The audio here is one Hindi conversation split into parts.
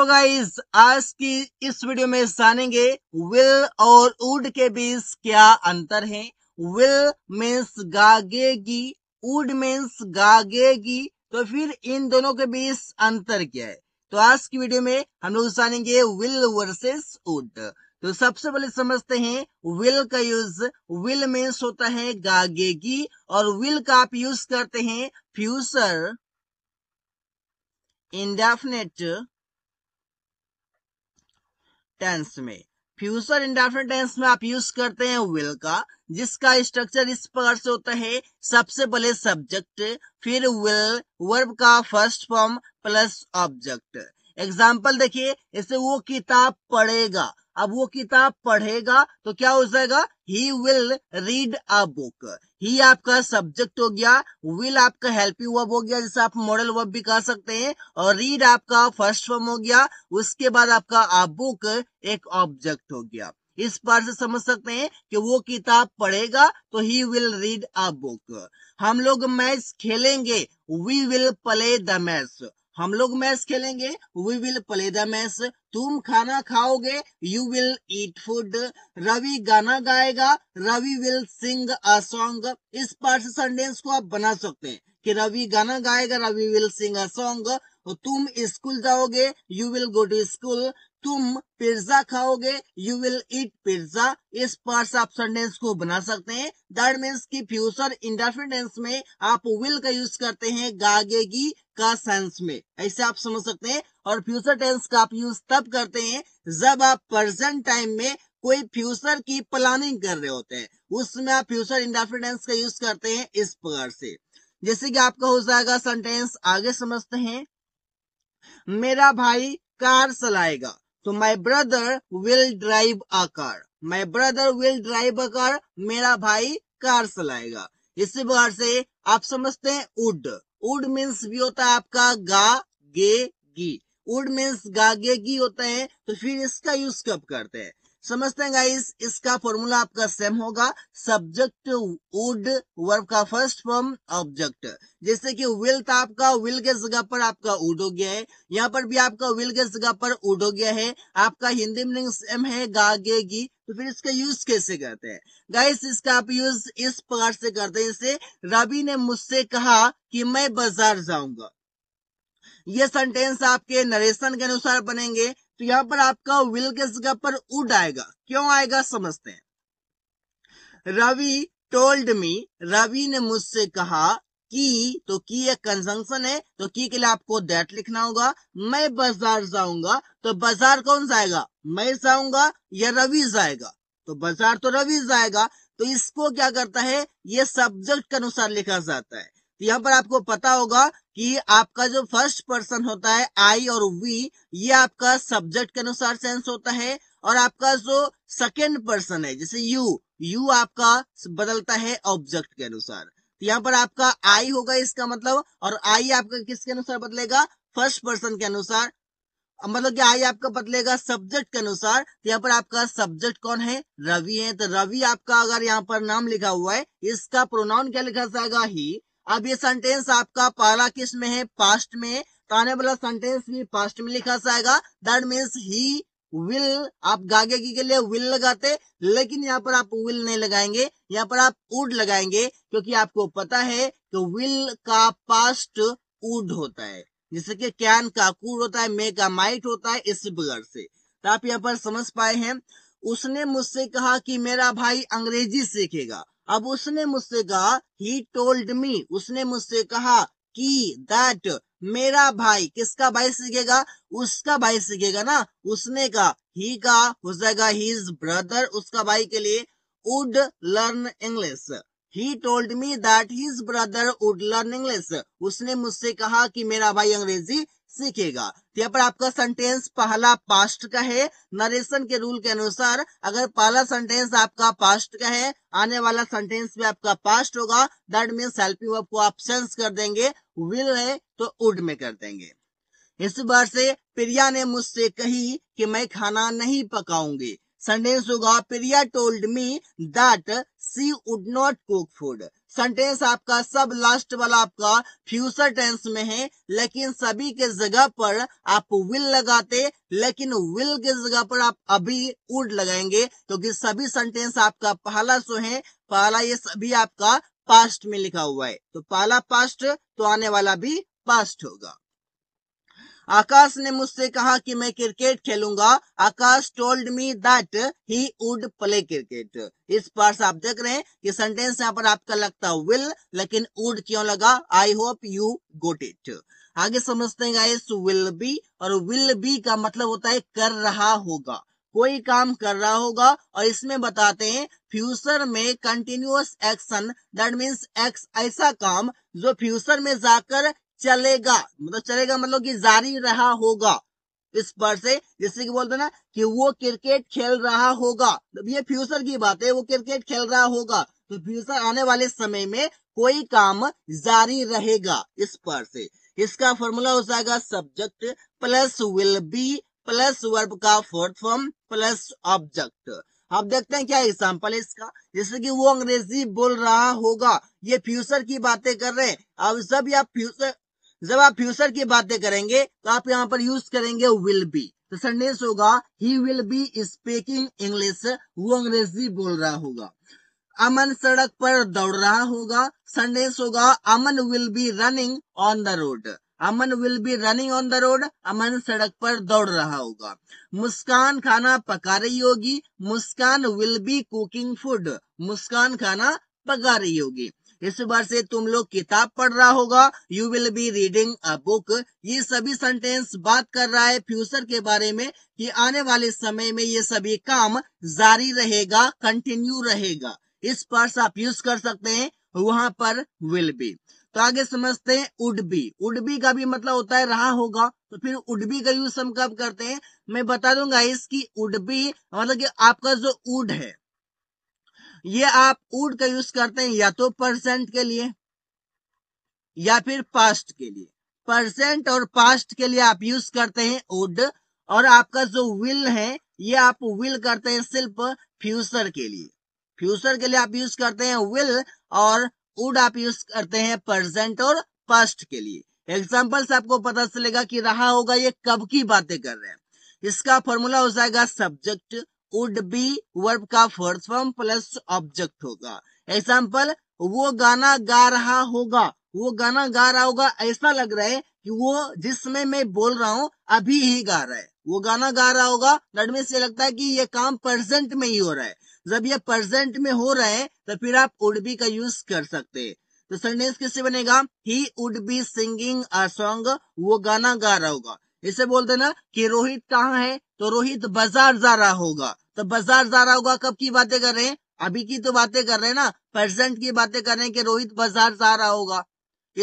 तो गाइज आज की इस वीडियो में जानेंगे विल और उड के बीच क्या अंतर है विल मीन्स गागेगी उड मीन्स गागेगी तो फिर इन दोनों के बीच अंतर क्या है तो आज की वीडियो में हम लोग जानेंगे विल वर्सेस उड तो सबसे पहले समझते हैं विल का यूज विल मीन्स होता है गागेगी और विल का आप यूज करते हैं फ्यूचर इंडेफिनेट टेंस में फ्यूचर इंडेफिनेट टेंस में आप यूज करते हैं विल का जिसका स्ट्रक्चर इस प्रकार से होता है सबसे पहले सब्जेक्ट फिर विल वर्ब का first form plus object example देखिए इसे वो किताब पढ़ेगा अब वो किताब पढ़ेगा तो क्या हो जाएगा he will read a book he आपका सब्जेक्ट हो गया विल आपका हेल्पिंग वर्ब हो गया जिसे आप मॉडल वर्ब भी कह सकते हैं और रीड आपका फर्स्ट फॉर्म हो गया उसके बाद आपका अ बुक एक ऑब्जेक्ट हो गया इस बार से समझ सकते हैं कि वो किताब पढ़ेगा तो he will read a book हम लोग मैच खेलेंगे we will play the match हम लोग मैच खेलेंगे we will play the match तुम खाना खाओगे you will eat food Ravi गाना गाएगा Ravi will sing a song इस पार्ट सेंटेंस को आप बना सकते हैं कि रवि गाना गाएगा Ravi will sing a song तुम स्कूल जाओगे you will go to school तुम पिज्जा खाओगे यू विल ईट पिज्जा इस से आप सेंटेंस को बना सकते हैं दैट मीन्स की फ्यूचर इंडेफिनेंस में आप विल का यूज करते हैं गागेगी का सेंस में ऐसे आप समझ सकते हैं और फ्यूचर टेंस का आप यूज तब करते हैं जब आप प्रेजेंट टाइम में कोई फ्यूचर की प्लानिंग कर रहे होते हैं उसमें आप फ्यूचर इंडेफिनेंस का यूज करते हैं इस प्रकार से जैसे कि आपका हो जाएगा सेंटेंस आगे समझते हैं मेरा भाई कार चलाएगा तो my brother will drive a car my brother will drive a car मेरा भाई कार चलाएगा इसी प्रकार से आप समझते हैं उड उड मीन्स भी होता है आपका गा गे गी उड मीन्स गा गे गी होता है तो फिर इसका यूज कब करते हैं समझते हैं गाइस इसका फॉर्मूला आपका सेम होगा सब्जेक्ट वुड वर्ब का फर्स्ट फॉर्म ऑब्जेक्ट जैसे कि विल था तो आपका विल के जगह पर आपका उड हो गया है यहाँ पर भी आपका विल के जगह पर उड हो गया है आपका हिंदी मीनिंग सेम है गा गेगी तो फिर इसका यूज कैसे करते हैं गाइस इसका आप यूज इस प्रकार से करते हैं इसे रवि ने मुझसे कहा कि मैं बाजार जाऊंगा ये सेंटेंस आपके नरेशन के अनुसार बनेंगे तो यहां पर आपका विल के जगह पर उड आएगा क्यों आएगा समझते हैं रवि टोल्ड मी रवि ने मुझसे कहा की तो की एक कंजंक्शन है तो की के लिए आपको दैट लिखना होगा मैं बाजार जाऊंगा तो बाजार कौन जाएगा मैं जाऊंगा या रवि जाएगा तो बाजार तो रवि जाएगा तो इसको क्या करता है ये सब्जेक्ट के अनुसार लिखा जाता है तो यहाँ पर आपको पता होगा कि आपका जो फर्स्ट पर्सन होता है आई और वी ये आपका सब्जेक्ट के अनुसार सेंस होता है और आपका जो सेकेंड पर्सन है जैसे यू यू आपका बदलता है ऑब्जेक्ट के अनुसार तो यहाँ पर आपका आई होगा इसका मतलब और आई आपका किसके अनुसार बदलेगा फर्स्ट पर्सन के अनुसार मतलब कि आई आपका बदलेगा सब्जेक्ट के अनुसार तो यहाँ पर आपका सब्जेक्ट कौन है रवि है तो रवि आपका अगर यहाँ पर नाम लिखा हुआ है इसका प्रोनाउन क्या लिखा जाएगा ही अब ये सेंटेंस आपका पहला किस में है पास्ट में तो आने वाला सेंटेंस भी पास्ट में लिखा जाएगा दैट मीन्स ही विल आप गागे के लिए विल लगाते लेकिन यहाँ पर आप विल नहीं लगाएंगे यहाँ पर आप वुड लगाएंगे क्योंकि आपको पता है कि विल का पास्ट वुड होता है जैसे कि कैन का कूड होता है मे का माइट होता है इस बगैर से तो आप यहाँ पर समझ पाए हैं उसने मुझसे कहा कि मेरा भाई अंग्रेजी सीखेगा अब उसने मुझसे कहा ही टोल्ड मी उसने मुझसे कहा कि दैट मेरा भाई किसका भाई सीखेगा उसका भाई सीखेगा ना उसने कहा ही का हो जाएगा हिज ब्रदर उसका भाई के लिए would learn English he told me that his brother would learn English उसने मुझसे कहा कि मेरा भाई अंग्रेजी सीखेगा तो यहाँ पर आपका सेंटेंस पहला पास्ट का है नरेशन के रूल के अनुसार अगर पहला सेंटेंस आपका पास्ट का है आने वाला सेंटेंस भी आपका पास्ट होगा दैट मीन्स हेल्पिंग वर्ब को आप सेंस कर देंगे विल है तो वुड में कर देंगे इस बार से प्रिया ने मुझसे कही कि मैं खाना नहीं पकाऊंगी सेंटेंस होगा Priya told me that she would not cook food sentence आपका सब लास्ट वाला आपका फ्यूचर टेंस में है लेकिन सभी के जगह पर आप विल लगाते लेकिन विल के जगह पर आप अभी उड लगाएंगे क्योंकि तो सभी सेंटेंस आपका पहला सो है पहला ये सभी आपका पास्ट में लिखा हुआ है तो पहला पास्ट तो आने वाला भी पास्ट होगा आकाश ने मुझसे कहा कि मैं क्रिकेट खेलूंगा Akash told me that he would play cricket इस पार्ट से आप देख रहे हैं कि सेंटेंस यहाँ पर आपका लगता विल लेकिन वुड क्यों लगा I hope you got it आगे समझते हैं गाइस विल बी और विल बी का मतलब होता है कर रहा होगा कोई काम कर रहा होगा और इसमें बताते हैं फ्यूचर में कंटिन्यूअस एक्शन दैट मीन्स एक्स ऐसा काम जो फ्यूचर में जाकर चलेगा मतलब चलेगा मतलब कि जारी रहा होगा इस पर से जैसे कि बोलते ना कि वो क्रिकेट खेल रहा होगा तो ये फ्यूचर की बात है वो क्रिकेट खेल रहा होगा तो फ्यूचर आने वाले समय में कोई काम जारी रहेगा इस पर से इसका फॉर्मूला हो जाएगा subject plus will be plus verb का फोर्थ फॉर्म प्लस ऑब्जेक्ट आप देखते हैं क्या एग्जाम्पल है इसका जैसे कि वो अंग्रेजी बोल रहा होगा ये फ्यूचर की बातें कर रहे हैं अब जब या फ्यूचर जब आप फ्यूचर की बातें करेंगे तो आप यहाँ पर यूज करेंगे विल बी तो सेंटेंस होगा he will be speaking English वो अंग्रेजी बोल रहा होगा अमन सड़क पर दौड़ रहा होगा सेंटेंस होगा Aman will be running on the road Aman will be running on the road Aman सड़क पर दौड़ रहा होगा मुस्कान खाना पका रही होगी Muskan will be cooking food Muskan खाना पका रही होगी इस बार से तुम लोग किताब पढ़ रहा होगा you will be reading a book ये सभी सेंटेंस बात कर रहा है फ्यूचर के बारे में कि आने वाले समय में ये सभी काम जारी रहेगा कंटिन्यू रहेगा इस पर्स आप यूज कर सकते हैं वहां पर विल बी तो आगे समझते हैं उड बी उड बी का भी मतलब होता है रहा होगा तो फिर उड बी का यूज हम कब करते हैं मैं बता दूंगा इसकी उड बी मतलब कि आपका जो उड है ये आप उड का यूज करते हैं या तो परसेंट के लिए या फिर पास्ट के लिए परसेंट और पास्ट के लिए आप यूज करते हैं उड और आपका जो विल है ये आप विल करते हैं सिर्फ फ्यूचर के लिए फ्यूचर के लिए आप यूज करते हैं विल और उड आप यूज करते हैं प्रेजेंट और पास्ट के लिए एग्जाम्पल से आपको पता चलेगा कि रहा होगा ये कब की बातें कर रहे हैं इसका फॉर्मूला हो जाएगा सब्जेक्ट वुड बी वर्ब का फर्स्ट फॉर्म प्लस ऑब्जेक्ट होगा एग्जाम्पल वो गाना गा रहा होगा वो गाना गा रहा होगा ऐसा लग रहा है कि वो जिस समय मैं बोल रहा हूँ अभी ही गा रहा है वो गाना गा रहा होगा दैट मीन्स ये लगता है कि ये काम प्रेजेंट में ही हो रहा है जब ये प्रेजेंट में हो रहा है तो फिर आप वुड बी का यूज कर सकते हैं तो सेंटेंस कैसे बनेगा he would be singing a song वो गाना गा रहा होगा इसे बोलते ना कि रोहित कहाँ है तो रोहित बाजार जा रहा होगा तो बाजार जा रहा होगा कब की बातें कर रहे हैं अभी की तो बातें कर रहे हैं ना प्रेजेंट की बातें कर रहे हैं कि रोहित बाजार जा रहा होगा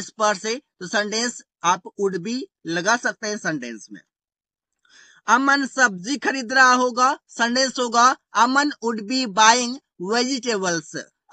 इस पर से तो सेंटेंस आप उड भी लगा सकते हैं सेंटेंस में अमन सब्जी खरीद रहा होगा संडेस होगा Aman would be buying vegetables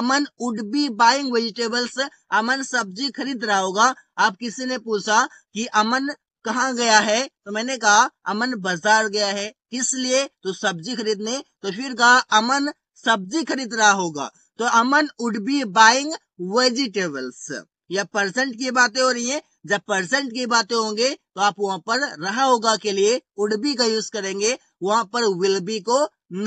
Aman would be buying vegetables Aman सब्जी खरीद रहा होगा आप किसी ने पूछा कि अमन कहा गया है तो मैंने कहा अमन बाजार गया है किस लिए तो सब्जी खरीदने तो फिर कहा अमन सब्जी खरीद रहा होगा तो Aman would be buying vegetables या परसेंट की बातें हो रही है जब परसेंट की बातें होंगे तो आप वहां पर रहा होगा के लिए वुड बी का यूज करेंगे वहां पर विल बी को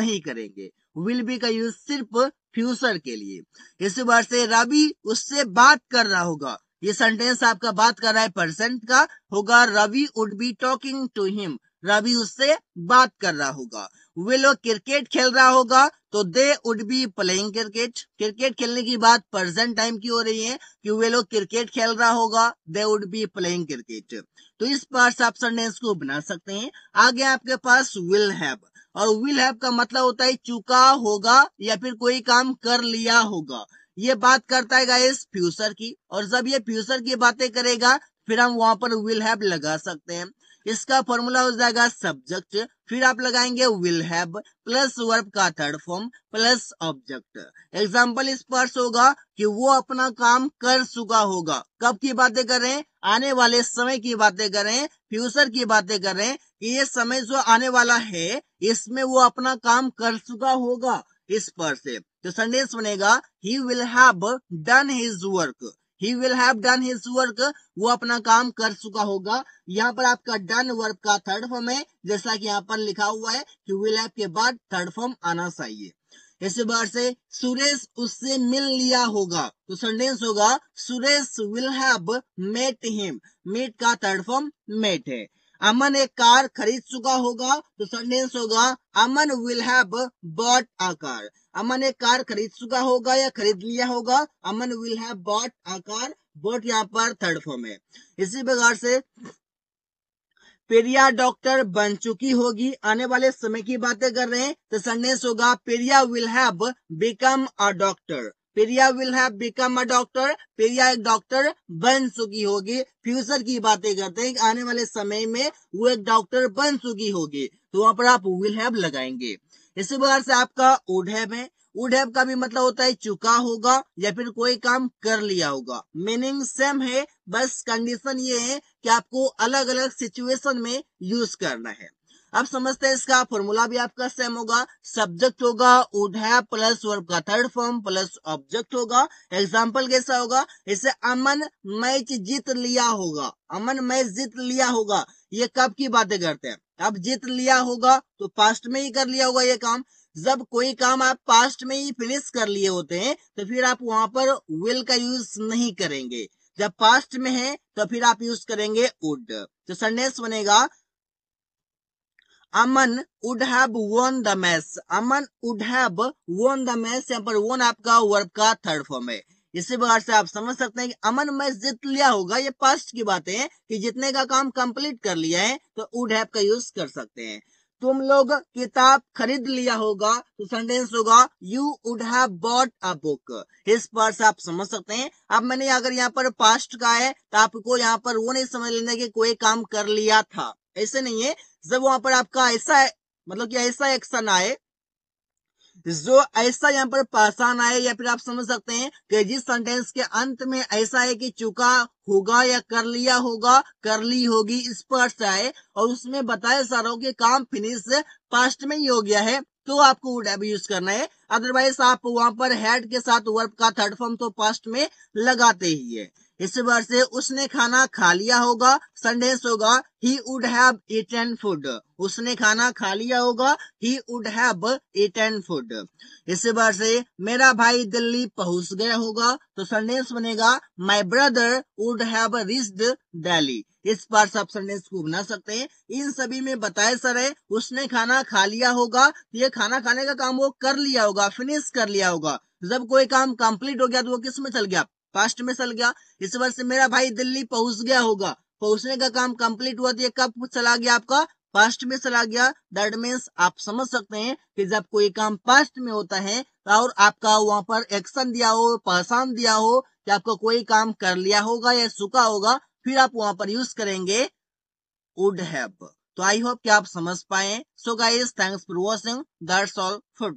नहीं करेंगे विल बी का यूज सिर्फ फ्यूचर के लिए इस बार से रवि उससे बात कर रहा होगा ये सेंटेंस आपका बात कर रहा है परसेंट का होगा Ravi would be talking to him Ravi उससे बात कर रहा होगा वे लोग क्रिकेट खेल रहा होगा तो they would be playing cricket cricket खेलने की बात प्रेजेंट टाइम की हो रही है कि वे लोग क्रिकेट खेल रहा होगा they would be playing cricket तो इस से आप सेंटेंस को बना सकते हैं आगे आपके पास विल हैव और विल हैव का मतलब होता है चुका होगा या फिर कोई काम कर लिया होगा ये बात करता है गाइस फ्यूचर की और जब ये फ्यूचर की बातें करेगा फिर हम वहां पर विल हैव लगा सकते हैं इसका फॉर्मूला हो जाएगा सब्जेक्ट फिर आप लगाएंगे विल हैव प्लस वर्ब का third form plus object example इस पर होगा कि वो अपना काम कर चुका होगा कब की बातें कर रहे हैं आने वाले समय की बातें कर रहे हैं फ्यूचर की बातें कर रहे हैं कि ये समय जो आने वाला है इसमें वो अपना काम कर चुका होगा इस पर से जो तो सेंटेंस बनेगा he will have done his work he will have done his work वो अपना काम कर चुका होगा यहाँ पर आपका डन वर्क का थर्ड फॉर्म है जैसा कि यहाँ पर लिखा हुआ है कि विल हैव के बाद थर्ड फॉर्म आना चाहिए इसी बार से सुरेश उससे मिल लिया होगा तो सेंटेंस होगा Suresh will have met him met का थर्ड फॉर्म मेट है अमन एक कार खरीद चुका होगा तो सेंटेंस होगा Aman will have bought a car Aman एक कार खरीद चुका होगा या खरीद लिया होगा Aman will have bought car bought यहाँ पर थर्ड फॉर्म है इसी प्रकार से पेरिया डॉक्टर बन चुकी होगी आने वाले समय की बातें कर रहे हैं तो संदेश होगा Priya will have become a doctor Priya will have become a doctor Priya एक डॉक्टर बन चुकी होगी फ्यूचर की बातें करते हैं आने वाले समय में वो एक डॉक्टर बन चुकी होगी तो वहां पर आप विल हैव लगाएंगे इसी प्रकार से आपका उडैब है उडेब का भी मतलब होता है चुका होगा या फिर कोई काम कर लिया होगा मीनिंग सेम है बस कंडीशन ये है कि आपको अलग अलग सिचुएशन में यूज करना है अब समझते हैं इसका फॉर्मूला भी आपका सेम होगा सब्जेक्ट होगा उडैब प्लस वर्ब का थर्ड फॉर्म प्लस ऑब्जेक्ट होगा एग्जाम्पल कैसा होगा इसे अमन मैच जीत लिया होगा अमन मैच जीत लिया होगा ये कब की बातें करते हैं अब जीत लिया होगा तो पास्ट में ही कर लिया होगा ये काम जब कोई काम आप पास्ट में ही फिनिश कर लिए होते हैं तो फिर आप वहां पर विल का यूज नहीं करेंगे जब पास्ट में है तो फिर आप यूज करेंगे वुड तो संडेस बनेगा Aman would have won the match Aman would have won the match यहाँ पर वोन आपका वर्ब का थर्ड फॉर्म है इसी प्रकार से आप समझ सकते हैं कि अमन में जित लिया होगा ये पास्ट की बात है कि जितने का काम कंप्लीट कर लिया है तो वुड हैव का यूज कर सकते हैं तुम लोग किताब खरीद लिया होगा तो सेंटेंस होगा you would have bought a book इस पर से आप समझ सकते हैं अब मैंने अगर यहाँ पर पास्ट का है तो आपको यहाँ पर वो नहीं समझ लेना कि कोई काम कर लिया था ऐसे नहीं है जब वहां पर आपका ऐसा मतलब कि ऐसा एक्शन आए जो ऐसा यहाँ पर पहचान आए या फिर आप समझ सकते हैं कि जिस सेंटेंस के अंत में ऐसा है कि चुका होगा या कर लिया होगा कर ली होगी इस पर आए और उसमें बताया जा रहा सारों कि काम फिनिश पास्ट में ही हो गया है तो आपको वुड अब यूज करना है अदरवाइज आप वहां पर हेड के साथ वर्ब का थर्ड फॉर्म तो पास्ट में लगाते ही है इस वर्ष से उसने खाना खा लिया होगा सेंटेंस होगा he would have eaten food उसने खाना खा लिया होगा he would have eaten food इस वर्ष से मेरा भाई दिल्ली पहुंच गया होगा तो सेंटेंस बनेगा my brother would have reached Delhi इस बार सब सेंटेंस को बना सकते हैं इन सभी में बताए सर है उसने खाना खा लिया होगा तो ये खाना खाने का काम वो कर लिया होगा फिनिश कर लिया होगा जब कोई काम कंप्लीट हो गया तो वो किस में चल गया फास्ट में चल गया इस वर्ष से मेरा भाई दिल्ली पहुंच गया होगा पहुंचने का काम कंप्लीट हुआ था तो कब चला गया आपका पास्ट में चला गया दैट मीन्स आप समझ सकते हैं कि जब कोई काम पास्ट में होता है तो और आपका वहां पर एक्शन दिया हो पहचान दिया हो कि आपका कोई काम कर लिया होगा या चुका होगा फिर आप वहां पर यूज करेंगे वुड हैव तो आई होप कि आप समझ पाए so guys thanks for watching that's all for